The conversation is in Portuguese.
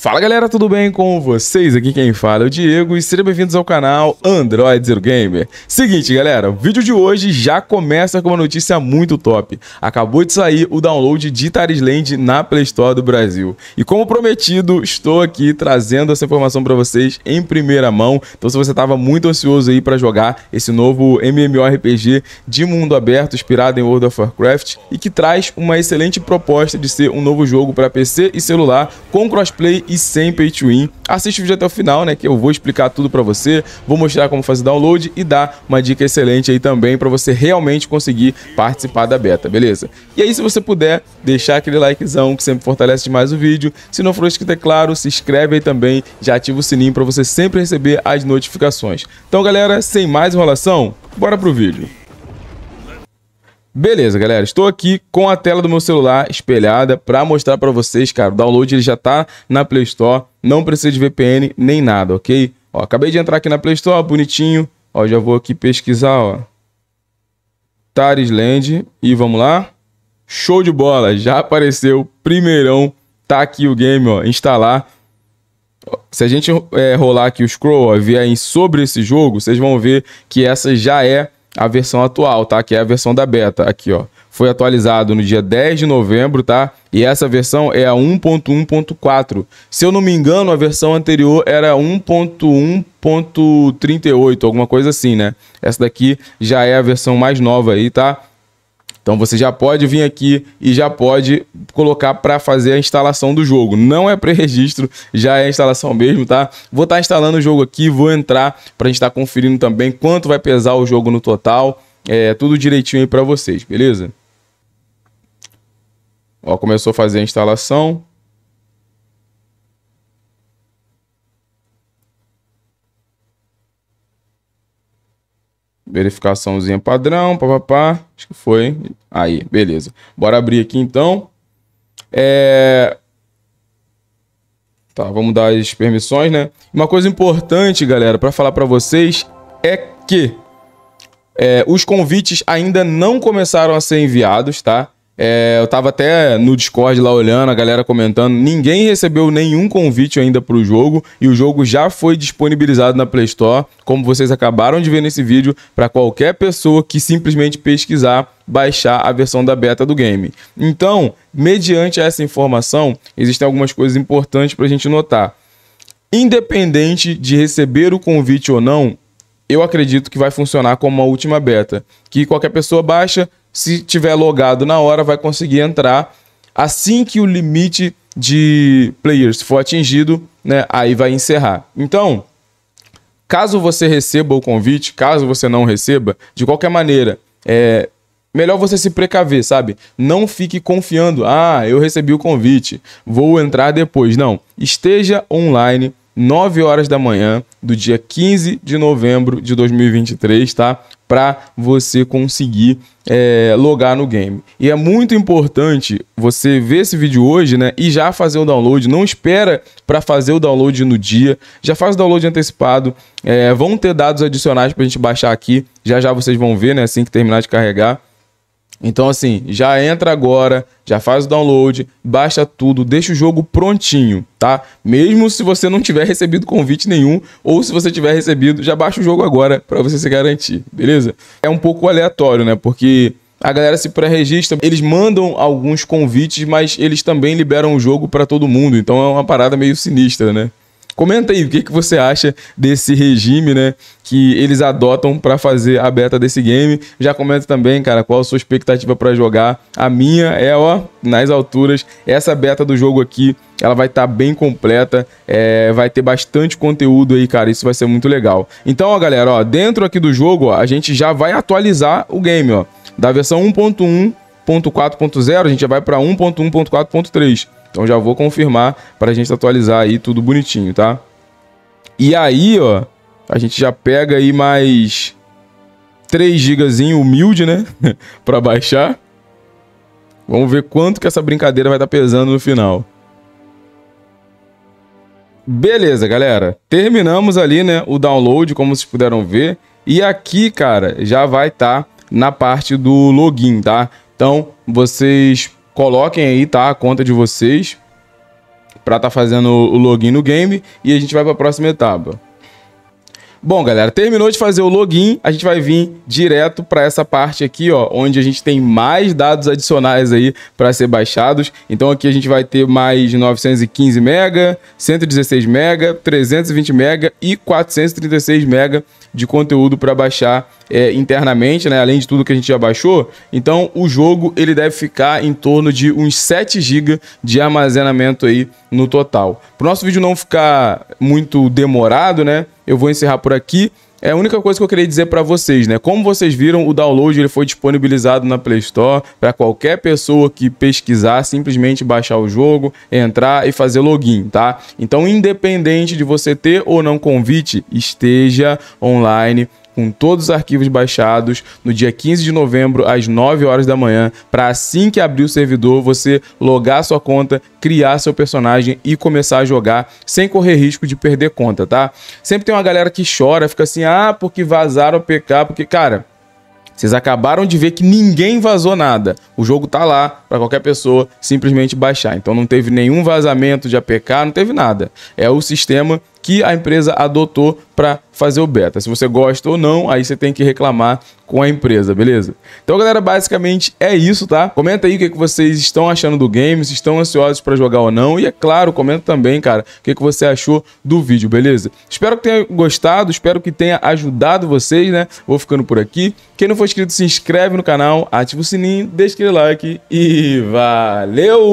Fala galera, tudo bem com vocês? Aqui quem fala é o Diego e sejam bem-vindos ao canal Android Zero Gamer. Seguinte galera, o vídeo de hoje já começa com uma notícia muito top. Acabou de sair o download de Tarisland na Play Store do Brasil. E como prometido, estou aqui trazendo essa informação para vocês em primeira mão. Então se você estava muito ansioso aí para jogar esse novo MMORPG de mundo aberto inspirado em World of Warcraft e que traz uma excelente proposta de ser um novo jogo para PC e celular com crossplay e sem pay to win. Assiste o vídeo até o final, né, que eu vou explicar tudo para você, vou mostrar como fazer download e dar uma dica excelente aí também para você realmente conseguir participar da beta, beleza? E aí se você puder, deixar aquele likezão que sempre fortalece demais o vídeo. Se não for inscrito, é claro, se inscreve aí também, já ativa o sininho para você sempre receber as notificações. Então, galera, sem mais enrolação, bora pro vídeo. Beleza, galera. Estou aqui com a tela do meu celular espelhada para mostrar para vocês, cara. O download ele já tá na Play Store, não precisa de VPN nem nada, ok? Ó, acabei de entrar aqui na Play Store, bonitinho. Ó, já vou aqui pesquisar, ó. Taris Land e vamos lá. Show de bola, já apareceu, primeirão, tá aqui o game, ó, instalar. Se a gente é, rolar aqui o scroll, ó, vier em sobre esse jogo, vocês vão ver que essa já é a versão atual, tá? Que é a versão da beta, aqui, ó. Foi atualizado no dia 10 de novembro, tá? E essa versão é a 1.1.4. Se eu não me engano, a versão anterior era 1.1.38, alguma coisa assim, né? Essa daqui já é a versão mais nova aí, tá? Então você já pode vir aqui e já pode colocar para fazer a instalação do jogo. Não é pré-registro, já é a instalação mesmo, tá? Vou estar tá instalando o jogo aqui, vou entrar para a gente estar tá conferindo também quanto vai pesar o jogo no total. É tudo direitinho aí para vocês, beleza? Ó, começou a fazer a instalação. Verificaçãozinha padrão, papapá. Acho que foi. Aí, beleza. Bora abrir aqui então. É... Tá, vamos dar as permissões, né? Uma coisa importante, galera, para falar para vocês é que é, os convites ainda não começaram a ser enviados, tá? É, eu tava até no Discord lá olhando, a galera comentando. Ninguém recebeu nenhum convite ainda pro jogo e o jogo já foi disponibilizado na Play Store, como vocês acabaram de ver nesse vídeo, para qualquer pessoa que simplesmente pesquisar baixar a versão da beta do game. Então, mediante essa informação, existem algumas coisas importantes para a gente notar. Independente de receber o convite ou não, eu acredito que vai funcionar como uma última beta, que qualquer pessoa baixa, se tiver logado na hora, vai conseguir entrar. Assim que o limite de players for atingido, né, aí vai encerrar. Então, caso você receba o convite, caso você não receba, de qualquer maneira, é melhor você se precaver, sabe? Não fique confiando, ah, eu recebi o convite, vou entrar depois. Não, esteja online 9 horas da manhã do dia 15 de novembro de 2023, tá? Para você conseguir é, logar no game. E é muito importante você ver esse vídeo hoje, né? E já fazer o download. Não espera para fazer o download no dia. Já faz o download antecipado. É, vão ter dados adicionais para a gente baixar aqui. Já já vocês vão ver, né? Assim que terminar de carregar. Então, assim, já entra agora, já faz o download, baixa tudo, deixa o jogo prontinho, tá? Mesmo se você não tiver recebido convite nenhum, ou se você tiver recebido, já baixa o jogo agora para você se garantir, beleza? É um pouco aleatório, né? Porque a galera se pré-registra, eles mandam alguns convites, mas eles também liberam o jogo para todo mundo, então é uma parada meio sinistra, né? Comenta aí o que, que você acha desse regime, né? Que eles adotam para fazer a beta desse game. Já comenta também, cara, qual a sua expectativa para jogar. A minha é, ó, nas alturas. Essa beta do jogo aqui, ela vai estar tá bem completa. É, vai ter bastante conteúdo aí, cara. Isso vai ser muito legal. Então, ó, galera, ó, dentro aqui do jogo, ó, a gente já vai atualizar o game, ó. Da versão 1.1 1.4.0, a gente já vai para 1.1.4.3. Então já vou confirmar para a gente atualizar aí tudo bonitinho, tá? E aí, ó, a gente já pega aí mais 3 gigazinho humilde, né? para baixar. Vamos ver quanto que essa brincadeira vai estar tá pesando no final. Beleza, galera. Terminamos ali, né, o download, como vocês puderam ver. E aqui, cara, já vai estar tá na parte do login, tá? Então, vocês coloquem aí, tá? A conta de vocês para estar tá fazendo o login no game e a gente vai para a próxima etapa. Bom, galera, terminou de fazer o login, a gente vai vir direto para essa parte aqui, ó, onde a gente tem mais dados adicionais aí para ser baixados. Então aqui a gente vai ter mais 915 mega, 116 mega, 320 mega e 436 mega de conteúdo para baixar é, internamente, né? Além de tudo que a gente já baixou. Então, o jogo ele deve ficar em torno de uns 7 GB de armazenamento aí no total. Para o nosso vídeo não ficar muito demorado, né? eu vou encerrar por aqui. É a única coisa que eu queria dizer para vocês, né? Como vocês viram, o download ele foi disponibilizado na Play Store para qualquer pessoa que pesquisar, simplesmente baixar o jogo, entrar e fazer login, tá? Então, independente de você ter ou não convite, esteja online com todos os arquivos baixados no dia 15 de novembro às 9 horas da manhã, para assim que abrir o servidor você logar sua conta, criar seu personagem e começar a jogar sem correr risco de perder conta, tá? Sempre tem uma galera que chora, fica assim: "Ah, porque vazaram o PK, porque cara, vocês acabaram de ver que ninguém vazou nada o jogo tá lá para qualquer pessoa simplesmente baixar. Então não teve nenhum vazamento de APK, não teve nada. É o sistema que a empresa adotou para fazer o beta. Se você gosta ou não, aí você tem que reclamar com a empresa, beleza? Então, galera, basicamente é isso, tá? Comenta aí o que, que vocês estão achando do game, se estão ansiosos para jogar ou não. E é claro, comenta também, cara, o que, que você achou do vídeo, beleza? Espero que tenha gostado, espero que tenha ajudado vocês, né? Vou ficando por aqui. Quem não for inscrito, se inscreve no canal, ativa o sininho, deixa que like e valeu!